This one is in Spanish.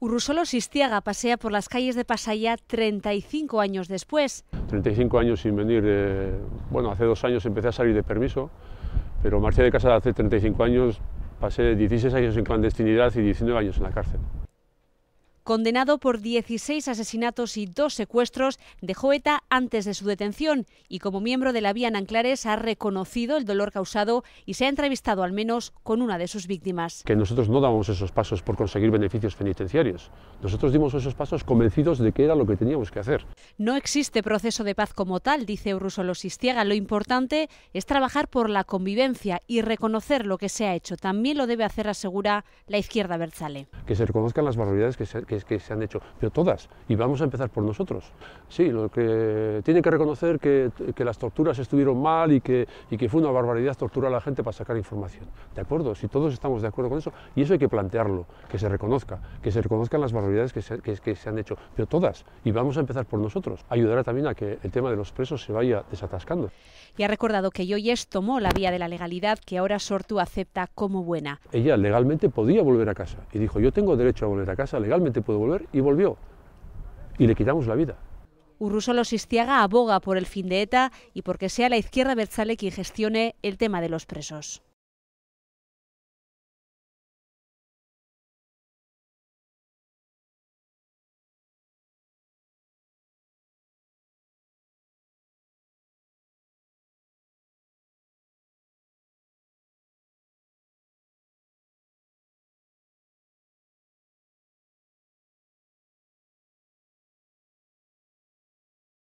Urrusolo Sistiaga pasea por las calles de Pasaya 35 años después. 35 años sin venir. Eh, bueno, hace dos años empecé a salir de permiso, pero marché de casa hace 35 años, pasé 16 años en clandestinidad y 19 años en la cárcel condenado por 16 asesinatos y dos secuestros, dejó ETA antes de su detención y como miembro de la Vía Nanclares ha reconocido el dolor causado y se ha entrevistado al menos con una de sus víctimas. Que nosotros no dábamos esos pasos por conseguir beneficios penitenciarios. Nosotros dimos esos pasos convencidos de que era lo que teníamos que hacer. No existe proceso de paz como tal, dice Euruso Losistiega. Lo importante es trabajar por la convivencia y reconocer lo que se ha hecho. También lo debe hacer, asegura la izquierda Berzale. Que se reconozcan las barbaridades que se, que que se han hecho, pero todas, y vamos a empezar por nosotros. Sí, lo que tienen que reconocer que, que las torturas estuvieron mal y que, y que fue una barbaridad torturar a la gente para sacar información. De acuerdo, si todos estamos de acuerdo con eso, y eso hay que plantearlo, que se reconozca, que se reconozcan las barbaridades que se, que, que se han hecho, pero todas, y vamos a empezar por nosotros. Ayudará también a que el tema de los presos se vaya desatascando. Y ha recordado que Yoyes tomó la vía de la legalidad que ahora Sortu acepta como buena. Ella legalmente podía volver a casa y dijo, yo tengo derecho a volver a casa, legalmente puede volver y volvió. Y le quitamos la vida. lo Sistiaga aboga por el fin de ETA y porque sea la izquierda Berzale quien gestione el tema de los presos.